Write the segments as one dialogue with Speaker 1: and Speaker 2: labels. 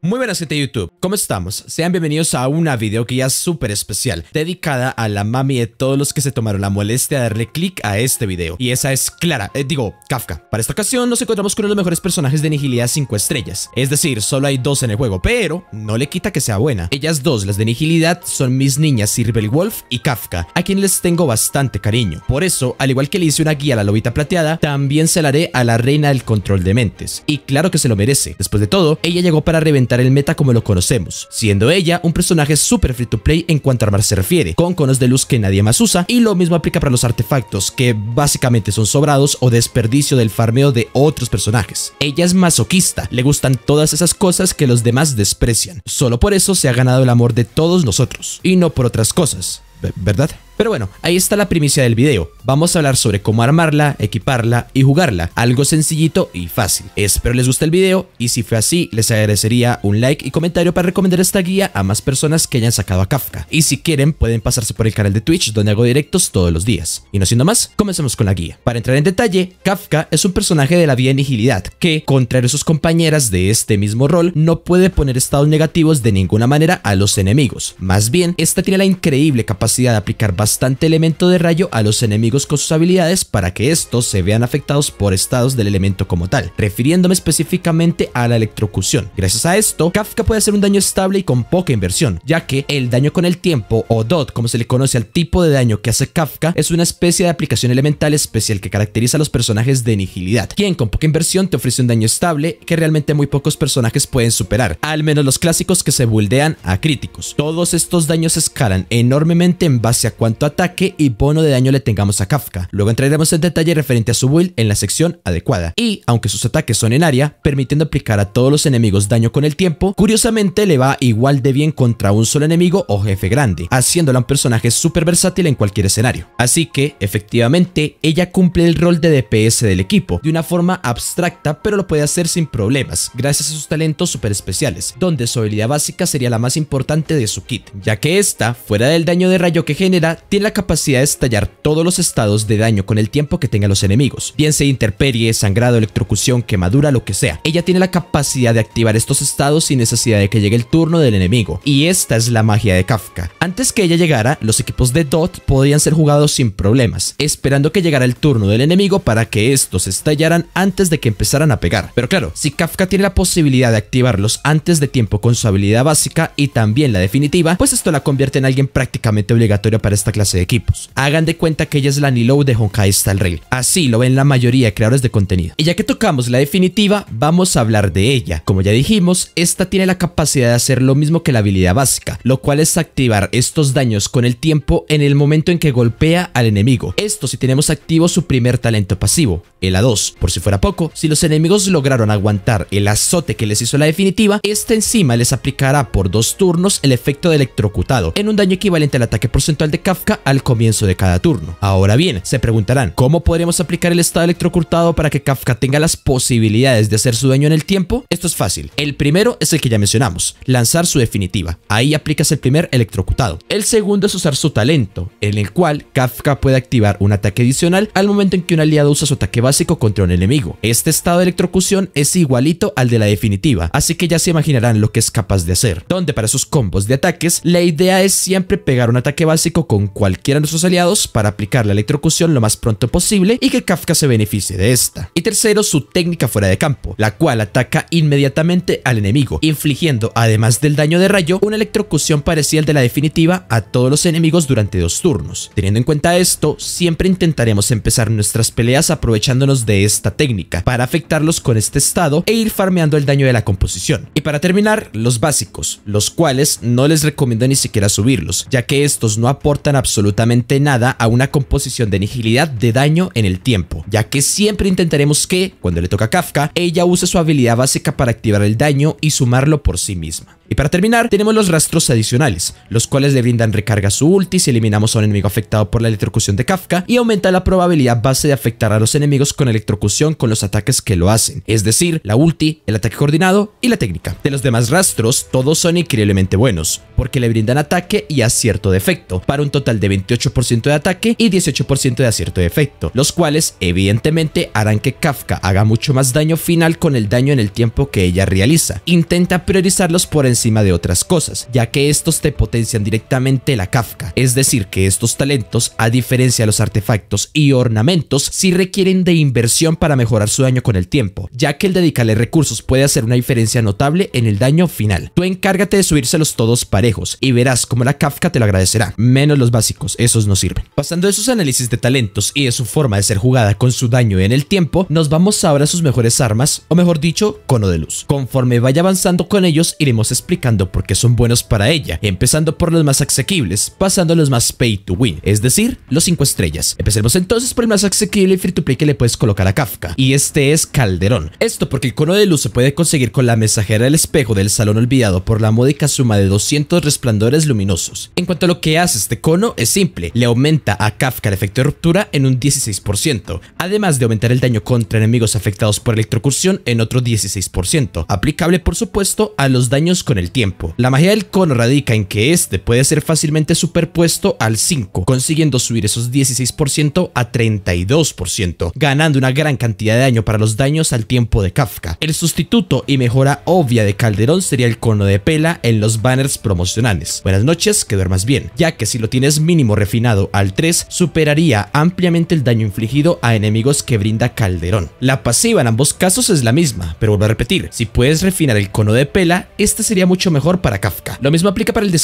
Speaker 1: Muy buenas gente de YouTube, ¿cómo estamos? Sean bienvenidos a una video es súper especial dedicada a la mami de todos los que se tomaron la molestia de darle clic a este video. Y esa es Clara, eh, digo, Kafka. Para esta ocasión nos encontramos con uno de los mejores personajes de Nigilidad 5 estrellas. Es decir, solo hay dos en el juego, pero no le quita que sea buena. Ellas dos, las de Nigilidad, son mis niñas Sirbel Wolf y Kafka, a quienes les tengo bastante cariño. Por eso, al igual que le hice una guía a la lobita plateada, también se la haré a la reina del control de mentes. Y claro que se lo merece. Después de todo, ella llegó para reventar el meta como lo conocemos, siendo ella un personaje super free to play en cuanto a armar se refiere, con conos de luz que nadie más usa, y lo mismo aplica para los artefactos, que básicamente son sobrados o desperdicio del farmeo de otros personajes. Ella es masoquista, le gustan todas esas cosas que los demás desprecian, solo por eso se ha ganado el amor de todos nosotros, y no por otras cosas, ¿verdad? Pero bueno, ahí está la primicia del video. Vamos a hablar sobre cómo armarla, equiparla y jugarla. Algo sencillito y fácil. Espero les guste el video y si fue así, les agradecería un like y comentario para recomendar esta guía a más personas que hayan sacado a Kafka. Y si quieren, pueden pasarse por el canal de Twitch donde hago directos todos los días. Y no siendo más, comencemos con la guía. Para entrar en detalle, Kafka es un personaje de la vida en que, contrario a sus compañeras de este mismo rol, no puede poner estados negativos de ninguna manera a los enemigos. Más bien, esta tiene la increíble capacidad de aplicar bastante elemento de rayo a los enemigos con sus habilidades para que estos se vean afectados por estados del elemento como tal, refiriéndome específicamente a la electrocución. Gracias a esto, Kafka puede hacer un daño estable y con poca inversión, ya que el daño con el tiempo, o DOT como se le conoce al tipo de daño que hace Kafka, es una especie de aplicación elemental especial que caracteriza a los personajes de Nigilidad, quien con poca inversión te ofrece un daño estable que realmente muy pocos personajes pueden superar, al menos los clásicos que se buldean a críticos. Todos estos daños escalan enormemente en base a cuánto ataque y bono de daño le tengamos a Kafka. Luego entraremos en detalle referente a su build en la sección adecuada. Y, aunque sus ataques son en área, permitiendo aplicar a todos los enemigos daño con el tiempo, curiosamente le va igual de bien contra un solo enemigo o jefe grande, haciéndola un personaje súper versátil en cualquier escenario. Así que, efectivamente, ella cumple el rol de DPS del equipo, de una forma abstracta, pero lo puede hacer sin problemas, gracias a sus talentos súper especiales, donde su habilidad básica sería la más importante de su kit, ya que esta, fuera del daño de rayo que genera, tiene la capacidad de estallar todos los estados de daño con el tiempo que tengan los enemigos, bien sea interperie, sangrado, electrocución, quemadura, lo que sea. Ella tiene la capacidad de activar estos estados sin necesidad de que llegue el turno del enemigo, y esta es la magia de Kafka. Antes que ella llegara, los equipos de Dot podían ser jugados sin problemas, esperando que llegara el turno del enemigo para que estos estallaran antes de que empezaran a pegar. Pero claro, si Kafka tiene la posibilidad de activarlos antes de tiempo con su habilidad básica y también la definitiva, pues esto la convierte en alguien prácticamente obligatorio para esta clase de equipos. Hagan de cuenta que ella es la Nilou de Honkai Star Rail. Así lo ven la mayoría de creadores de contenido. Y ya que tocamos la definitiva, vamos a hablar de ella. Como ya dijimos, esta tiene la capacidad de hacer lo mismo que la habilidad básica, lo cual es activar estos daños con el tiempo en el momento en que golpea al enemigo. Esto si tenemos activo su primer talento pasivo, el A2. Por si fuera poco, si los enemigos lograron aguantar el azote que les hizo la definitiva, esta encima les aplicará por dos turnos el efecto de electrocutado, en un daño equivalente al ataque porcentual de Kafka al comienzo de cada turno. Ahora bien, se preguntarán, ¿cómo podremos aplicar el estado electrocutado para que Kafka tenga las posibilidades de hacer su dueño en el tiempo? Esto es fácil. El primero es el que ya mencionamos, lanzar su definitiva. Ahí aplicas el primer electrocutado. El segundo es usar su talento, en el cual Kafka puede activar un ataque adicional al momento en que un aliado usa su ataque básico contra un enemigo. Este estado de electrocución es igualito al de la definitiva, así que ya se imaginarán lo que es capaz de hacer. Donde para sus combos de ataques, la idea es siempre pegar un ataque básico con cualquiera de nuestros aliados para aplicar la electrocución lo más pronto posible y que Kafka se beneficie de esta. Y tercero, su técnica fuera de campo, la cual ataca inmediatamente al enemigo, infligiendo, además del daño de rayo, una electrocusión parecida al de la definitiva a todos los enemigos durante dos turnos. Teniendo en cuenta esto, siempre intentaremos empezar nuestras peleas aprovechándonos de esta técnica para afectarlos con este estado e ir farmeando el daño de la composición. Y para terminar, los básicos, los cuales no les recomiendo ni siquiera subirlos, ya que estos no aportan absolutamente absolutamente nada a una composición de nigilidad de daño en el tiempo, ya que siempre intentaremos que, cuando le toca a Kafka, ella use su habilidad básica para activar el daño y sumarlo por sí misma. Y para terminar, tenemos los rastros adicionales, los cuales le brindan recarga a su ulti si eliminamos a un enemigo afectado por la electrocusión de Kafka y aumenta la probabilidad base de afectar a los enemigos con electrocusión con los ataques que lo hacen, es decir, la ulti, el ataque coordinado y la técnica. De los demás rastros, todos son increíblemente buenos, porque le brindan ataque y acierto de efecto, para un total de 28% de ataque y 18% de acierto de efecto, los cuales evidentemente harán que Kafka haga mucho más daño final con el daño en el tiempo que ella realiza. Intenta priorizarlos por encima encima de otras cosas, ya que estos te potencian directamente la Kafka, es decir, que estos talentos, a diferencia de los artefactos y ornamentos, sí requieren de inversión para mejorar su daño con el tiempo, ya que el dedicarle recursos puede hacer una diferencia notable en el daño final. Tú encárgate de subírselos todos parejos y verás como la Kafka te lo agradecerá, menos los básicos, esos no sirven. Pasando de sus análisis de talentos y de su forma de ser jugada con su daño en el tiempo, nos vamos ahora a sus mejores armas, o mejor dicho, cono de luz. Conforme vaya avanzando con ellos, iremos explicando por qué son buenos para ella, empezando por los más asequibles, pasando a los más pay to win, es decir, los 5 estrellas. Empecemos entonces por el más asequible y free to play que le puedes colocar a Kafka, y este es Calderón. Esto porque el cono de luz se puede conseguir con la mensajera del espejo del salón olvidado por la módica suma de 200 resplandores luminosos. En cuanto a lo que hace este cono, es simple, le aumenta a Kafka el efecto de ruptura en un 16%, además de aumentar el daño contra enemigos afectados por electrocursión en otro 16%, aplicable por supuesto a los daños con el tiempo. La magia del cono radica en que este puede ser fácilmente superpuesto al 5, consiguiendo subir esos 16% a 32%, ganando una gran cantidad de daño para los daños al tiempo de Kafka. El sustituto y mejora obvia de Calderón sería el cono de pela en los banners promocionales. Buenas noches, que duermas bien, ya que si lo tienes mínimo refinado al 3, superaría ampliamente el daño infligido a enemigos que brinda Calderón. La pasiva en ambos casos es la misma, pero vuelvo a repetir, si puedes refinar el cono de pela, este sería mucho mejor para Kafka. Lo mismo aplica para el de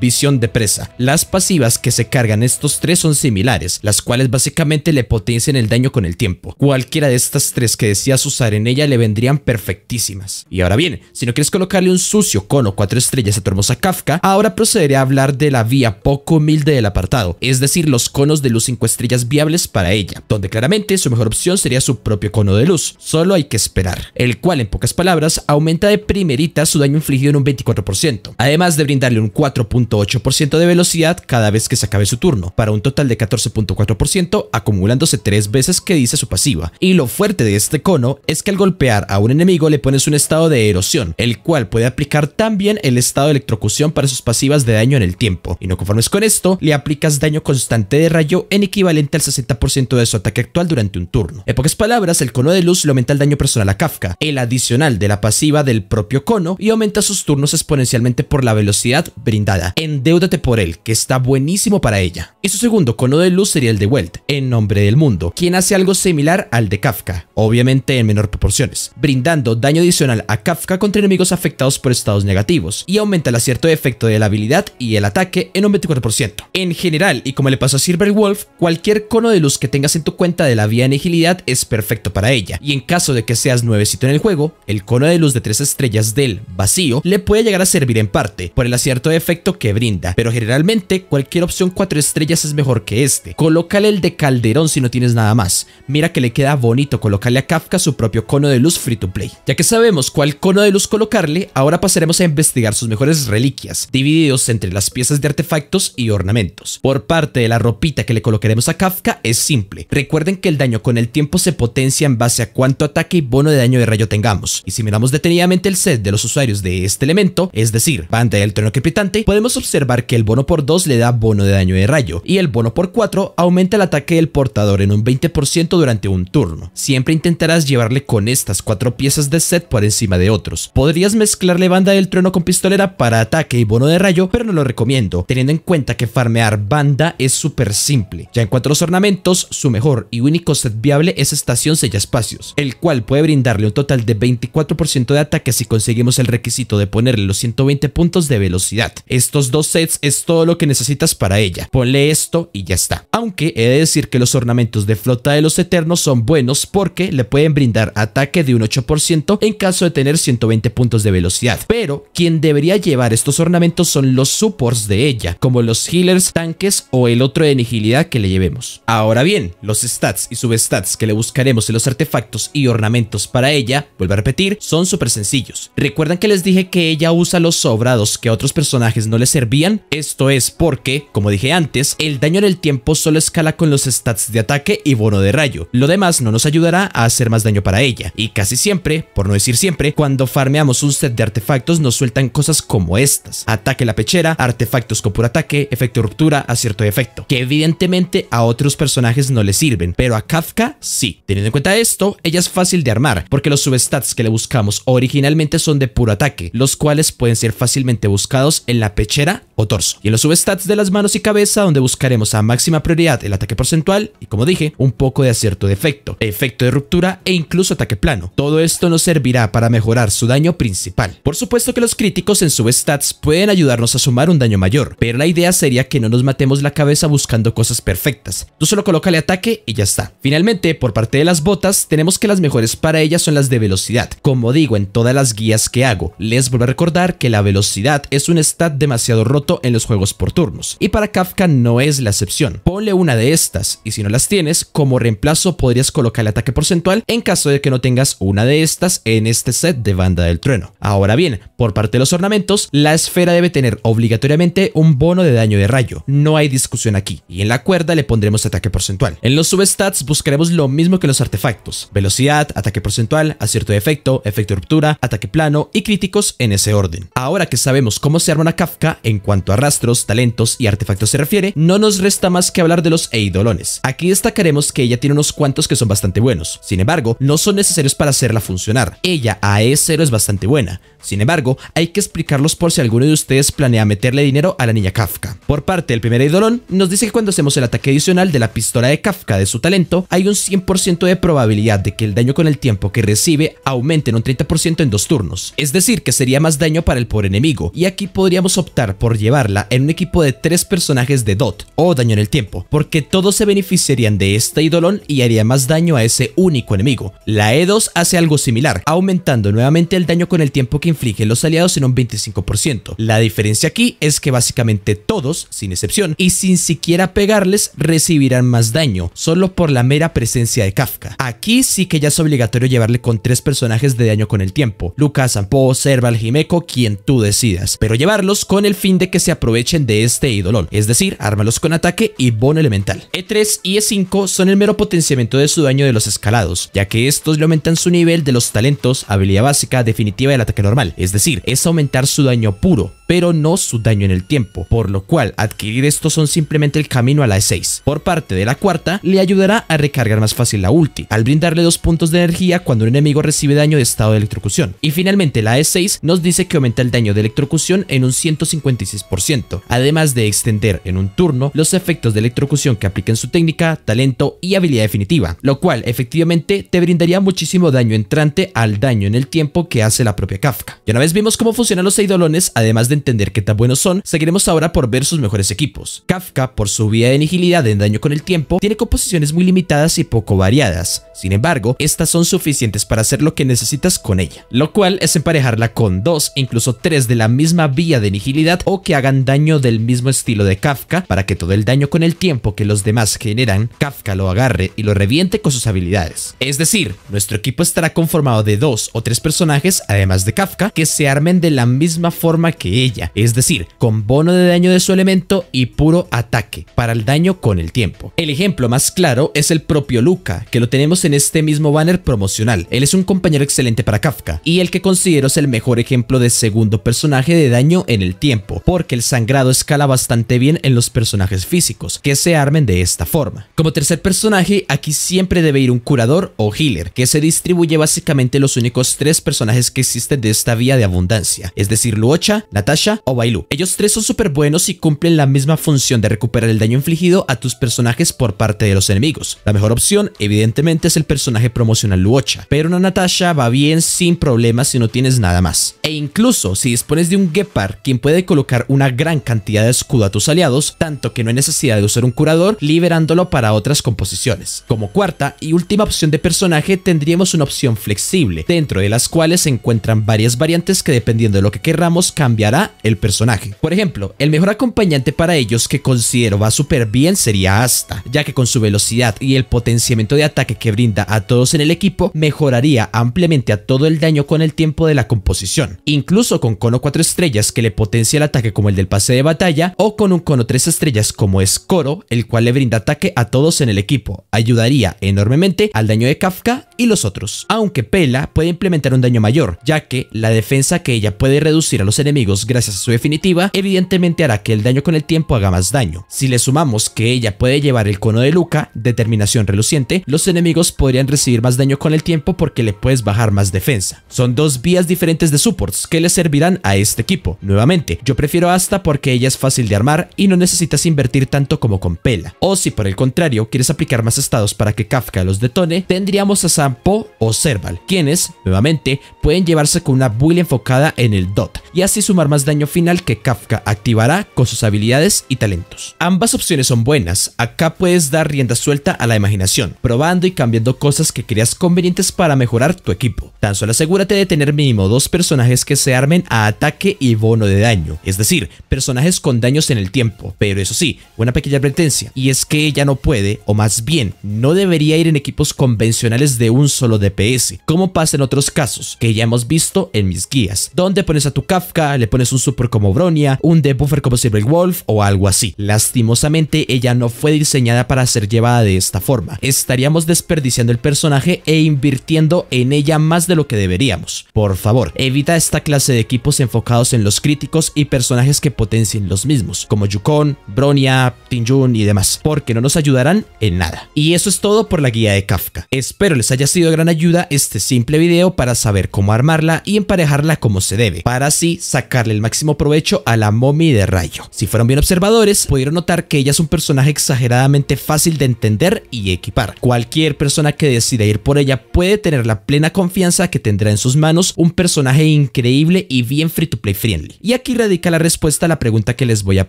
Speaker 1: visión de presa. Las pasivas que se cargan estos tres son similares, las cuales básicamente le potencian el daño con el tiempo. Cualquiera de estas tres que decías usar en ella le vendrían perfectísimas. Y ahora bien, si no quieres colocarle un sucio cono cuatro estrellas a tu hermosa Kafka, ahora procederé a hablar de la vía poco humilde del apartado, es decir, los conos de luz 5 estrellas viables para ella, donde claramente su mejor opción sería su propio cono de luz, solo hay que esperar, el cual en pocas palabras aumenta de primerita su daño infligido en un 24%, además de brindarle un 4.8% de velocidad cada vez que se acabe su turno, para un total de 14.4% acumulándose tres veces que dice su pasiva. Y lo fuerte de este cono es que al golpear a un enemigo le pones un estado de erosión, el cual puede aplicar también el estado de electrocución para sus pasivas de daño en el tiempo. Y no conformes con esto, le aplicas daño constante de rayo en equivalente al 60% de su ataque actual durante un turno. En pocas palabras, el cono de luz le aumenta el daño personal a Kafka, el adicional de la pasiva del propio cono y aumenta sus turnos exponencialmente por la velocidad brindada. endeudate por él, que está buenísimo para ella. Y su segundo cono de luz sería el de Welt, en nombre del mundo, quien hace algo similar al de Kafka, obviamente en menor proporciones, brindando daño adicional a Kafka contra enemigos afectados por estados negativos, y aumenta el acierto de efecto de la habilidad y el ataque en un 24%. En general, y como le pasó a Silver Wolf, cualquier cono de luz que tengas en tu cuenta de la vía en agilidad es perfecto para ella, y en caso de que seas nuevecito en el juego, el cono de luz de tres estrellas del vacío le puede llegar a servir en parte, por el acierto de efecto que brinda, pero generalmente cualquier opción 4 estrellas es mejor que este. Colócale el de Calderón si no tienes nada más. Mira que le queda bonito colocarle a Kafka su propio cono de luz free to play. Ya que sabemos cuál cono de luz colocarle, ahora pasaremos a investigar sus mejores reliquias, divididos entre las piezas de artefactos y ornamentos. Por parte de la ropita que le colocaremos a Kafka es simple. Recuerden que el daño con el tiempo se potencia en base a cuánto ataque y bono de daño de rayo tengamos. Y si miramos detenidamente el set de los usuarios de este este elemento, es decir, banda del trueno crepitante, podemos observar que el bono por 2 le da bono de daño de rayo y el bono por 4 aumenta el ataque del portador en un 20% durante un turno. Siempre intentarás llevarle con estas cuatro piezas de set por encima de otros. Podrías mezclarle banda del trueno con pistolera para ataque y bono de rayo, pero no lo recomiendo, teniendo en cuenta que farmear banda es súper simple. Ya en cuanto a los ornamentos, su mejor y único set viable es estación sella espacios, el cual puede brindarle un total de 24% de ataque si conseguimos el requisito de ponerle los 120 puntos de velocidad. Estos dos sets es todo lo que necesitas para ella. Ponle esto y ya está. Aunque he de decir que los ornamentos de flota de los eternos son buenos porque le pueden brindar ataque de un 8% en caso de tener 120 puntos de velocidad. Pero quien debería llevar estos ornamentos son los supports de ella, como los healers, tanques o el otro de nigilidad que le llevemos. Ahora bien, los stats y substats que le buscaremos en los artefactos y ornamentos para ella, vuelvo a repetir, son súper sencillos. Recuerdan que les dije que ella usa los sobrados que a otros personajes no le servían, esto es porque, como dije antes, el daño en el tiempo solo escala con los stats de ataque y bono de rayo, lo demás no nos ayudará a hacer más daño para ella, y casi siempre, por no decir siempre, cuando farmeamos un set de artefactos nos sueltan cosas como estas, ataque la pechera, artefactos con puro ataque, efecto ruptura, a de efecto, que evidentemente a otros personajes no le sirven, pero a Kafka sí. Teniendo en cuenta esto, ella es fácil de armar, porque los substats que le buscamos originalmente son de puro ataque, los cuales pueden ser fácilmente buscados en la pechera o torso. Y en los substats de las manos y cabeza, donde buscaremos a máxima prioridad el ataque porcentual y, como dije, un poco de acierto de efecto, efecto de ruptura e incluso ataque plano. Todo esto nos servirá para mejorar su daño principal. Por supuesto que los críticos en substats pueden ayudarnos a sumar un daño mayor, pero la idea sería que no nos matemos la cabeza buscando cosas perfectas. Tú solo colócale ataque y ya está. Finalmente, por parte de las botas, tenemos que las mejores para ellas son las de velocidad. Como digo en todas las guías que hago, les vuelvo a recordar que la velocidad es un stat demasiado roto en los juegos por turnos, y para Kafka no es la excepción. Ponle una de estas, y si no las tienes, como reemplazo podrías colocar el ataque porcentual en caso de que no tengas una de estas en este set de banda del trueno. Ahora bien, por parte de los ornamentos, la esfera debe tener obligatoriamente un bono de daño de rayo, no hay discusión aquí, y en la cuerda le pondremos ataque porcentual. En los substats buscaremos lo mismo que los artefactos, velocidad, ataque porcentual, acierto de efecto, efecto de ruptura, ataque plano y críticos en ese orden. Ahora que sabemos cómo se arma una Kafka en cuanto a rastros, talentos y artefactos se refiere, no nos resta más que hablar de los Eidolones. Aquí destacaremos que ella tiene unos cuantos que son bastante buenos, sin embargo, no son necesarios para hacerla funcionar. Ella a E0 es bastante buena, sin embargo, hay que explicarlos por si alguno de ustedes planea meterle dinero a la niña Kafka. Por parte del primer Eidolón, nos dice que cuando hacemos el ataque adicional de la pistola de Kafka de su talento, hay un 100% de probabilidad de que el daño con el tiempo que recibe aumente en un 30% en dos turnos, es decir que se más daño para el pobre enemigo, y aquí podríamos optar por llevarla en un equipo de tres personajes de DOT o daño en el tiempo, porque todos se beneficiarían de este idolón y haría más daño a ese único enemigo. La E2 hace algo similar, aumentando nuevamente el daño con el tiempo que infligen los aliados en un 25%. La diferencia aquí es que básicamente todos, sin excepción, y sin siquiera pegarles, recibirán más daño, solo por la mera presencia de Kafka. Aquí sí que ya es obligatorio llevarle con tres personajes de daño con el tiempo, Lucas, Ampo, Serval, Jimeco quien tú decidas, pero llevarlos con el fin de que se aprovechen de este idolón. es decir, ármalos con ataque y bono elemental. E3 y E5 son el mero potenciamiento de su daño de los escalados, ya que estos le aumentan su nivel de los talentos, habilidad básica, definitiva del ataque normal, es decir, es aumentar su daño puro, pero no su daño en el tiempo, por lo cual adquirir estos son simplemente el camino a la E6. Por parte de la cuarta, le ayudará a recargar más fácil la ulti, al brindarle dos puntos de energía cuando un enemigo recibe daño de estado de electrocución. Y finalmente la E6 nos dice que aumenta el daño de electrocución en un 156%, además de extender en un turno los efectos de electrocución que apliquen su técnica, talento y habilidad definitiva, lo cual efectivamente te brindaría muchísimo daño entrante al daño en el tiempo que hace la propia Kafka. Y una vez vimos cómo funcionan los Eidolones, además de entender qué tan buenos son, seguiremos ahora por ver sus mejores equipos. Kafka, por su vía de nigilidad en daño con el tiempo, tiene composiciones muy limitadas y poco variadas, sin embargo, estas son suficientes para hacer lo que necesitas con ella, lo cual es emparejarla con dos incluso tres de la misma vía de nigilidad o que hagan daño del mismo estilo de Kafka para que todo el daño con el tiempo que los demás generan, Kafka lo agarre y lo reviente con sus habilidades. Es decir, nuestro equipo estará conformado de dos o tres personajes, además de Kafka, que se armen de la misma forma que ella, es decir, con bono de daño de su elemento y puro ataque, para el daño con el tiempo. El ejemplo más claro es el propio Luca, que lo tenemos en este mismo banner promocional. Él es un compañero excelente para Kafka, y el que considero es el mejor ejemplo de segundo personaje de daño en el tiempo, porque el sangrado escala bastante bien en los personajes físicos, que se armen de esta forma. Como tercer personaje, aquí siempre debe ir un curador o healer, que se distribuye básicamente los únicos tres personajes que existen de esta vía de abundancia, es decir, Luocha, Natasha o Bailu. Ellos tres son súper buenos y cumplen la misma función de recuperar el daño infligido a tus personajes por parte de los enemigos. La mejor opción, evidentemente, es el personaje promocional Luocha, pero una Natasha va bien sin problemas si no tienes nada más e incluso si dispones de un Gepard quien puede colocar una gran cantidad de escudo a tus aliados, tanto que no hay necesidad de usar un curador, liberándolo para otras composiciones. Como cuarta y última opción de personaje tendríamos una opción flexible, dentro de las cuales se encuentran varias variantes que dependiendo de lo que querramos cambiará el personaje. Por ejemplo, el mejor acompañante para ellos que considero va súper bien sería Asta, ya que con su velocidad y el potenciamiento de ataque que brinda a todos en el equipo, mejoraría ampliamente a todo el daño con el tiempo de la composición incluso con cono 4 estrellas que le potencia el ataque como el del pase de batalla o con un cono 3 estrellas como es el cual le brinda ataque a todos en el equipo. Ayudaría enormemente al daño de Kafka y los otros, aunque Pela puede implementar un daño mayor, ya que la defensa que ella puede reducir a los enemigos gracias a su definitiva, evidentemente hará que el daño con el tiempo haga más daño. Si le sumamos que ella puede llevar el cono de Luca, determinación reluciente, los enemigos podrían recibir más daño con el tiempo porque le puedes bajar más defensa. Son dos vías diferentes de su que le servirán a este equipo. Nuevamente, yo prefiero hasta porque ella es fácil de armar y no necesitas invertir tanto como con Pela. O si por el contrario quieres aplicar más estados para que Kafka los detone, tendríamos a Sampo o Serval, quienes, nuevamente, pueden llevarse con una build enfocada en el DOT y así sumar más daño final que Kafka activará con sus habilidades y talentos. Ambas opciones son buenas, acá puedes dar rienda suelta a la imaginación, probando y cambiando cosas que creas convenientes para mejorar tu equipo. Tan solo asegúrate de tener mínimo dos personas personajes que se armen a ataque y bono de daño, es decir, personajes con daños en el tiempo, pero eso sí, una pequeña advertencia, y es que ella no puede, o más bien, no debería ir en equipos convencionales de un solo DPS, como pasa en otros casos, que ya hemos visto en mis guías, donde pones a tu Kafka, le pones un super como Bronia, un debuffer como wolf o algo así. Lastimosamente, ella no fue diseñada para ser llevada de esta forma, estaríamos desperdiciando el personaje e invirtiendo en ella más de lo que deberíamos. Por favor, evite esta clase de equipos enfocados en los críticos y personajes que potencien los mismos, como Yukon, Bronya, Tinjun y demás, porque no nos ayudarán en nada. Y eso es todo por la guía de Kafka. Espero les haya sido de gran ayuda este simple video para saber cómo armarla y emparejarla como se debe, para así sacarle el máximo provecho a la momi de rayo. Si fueron bien observadores, pudieron notar que ella es un personaje exageradamente fácil de entender y equipar. Cualquier persona que decida ir por ella puede tener la plena confianza que tendrá en sus manos un personaje increíble y bien free to play friendly. Y aquí radica la respuesta a la pregunta que les voy a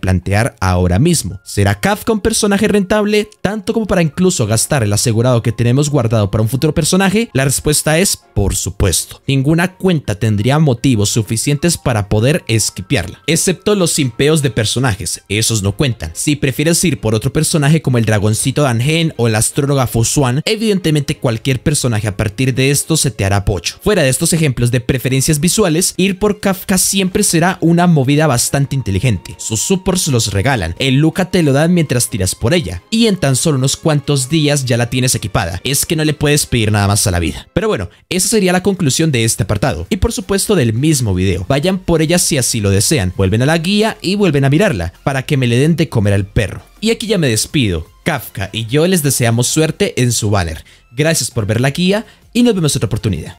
Speaker 1: plantear ahora mismo. ¿Será Kafka un personaje rentable tanto como para incluso gastar el asegurado que tenemos guardado para un futuro personaje? La respuesta es por supuesto. Ninguna cuenta tendría motivos suficientes para poder esquipiarla excepto los simpeos de personajes, esos no cuentan. Si prefieres ir por otro personaje como el dragoncito Dangen o el astróloga Fuzuan evidentemente cualquier personaje a partir de esto se te hará pocho. Fuera de estos ejemplos de preferencias visuales, ir por Kafka siempre será una movida bastante inteligente. Sus supports los regalan, el Luca te lo dan mientras tiras por ella, y en tan solo unos cuantos días ya la tienes equipada. Es que no le puedes pedir nada más a la vida. Pero bueno, esa sería la conclusión de este apartado, y por supuesto del mismo video. Vayan por ella si así lo desean, vuelven a la guía y vuelven a mirarla, para que me le den de comer al perro. Y aquí ya me despido. Kafka y yo les deseamos suerte en su banner. Gracias por ver la guía y nos vemos otra oportunidad.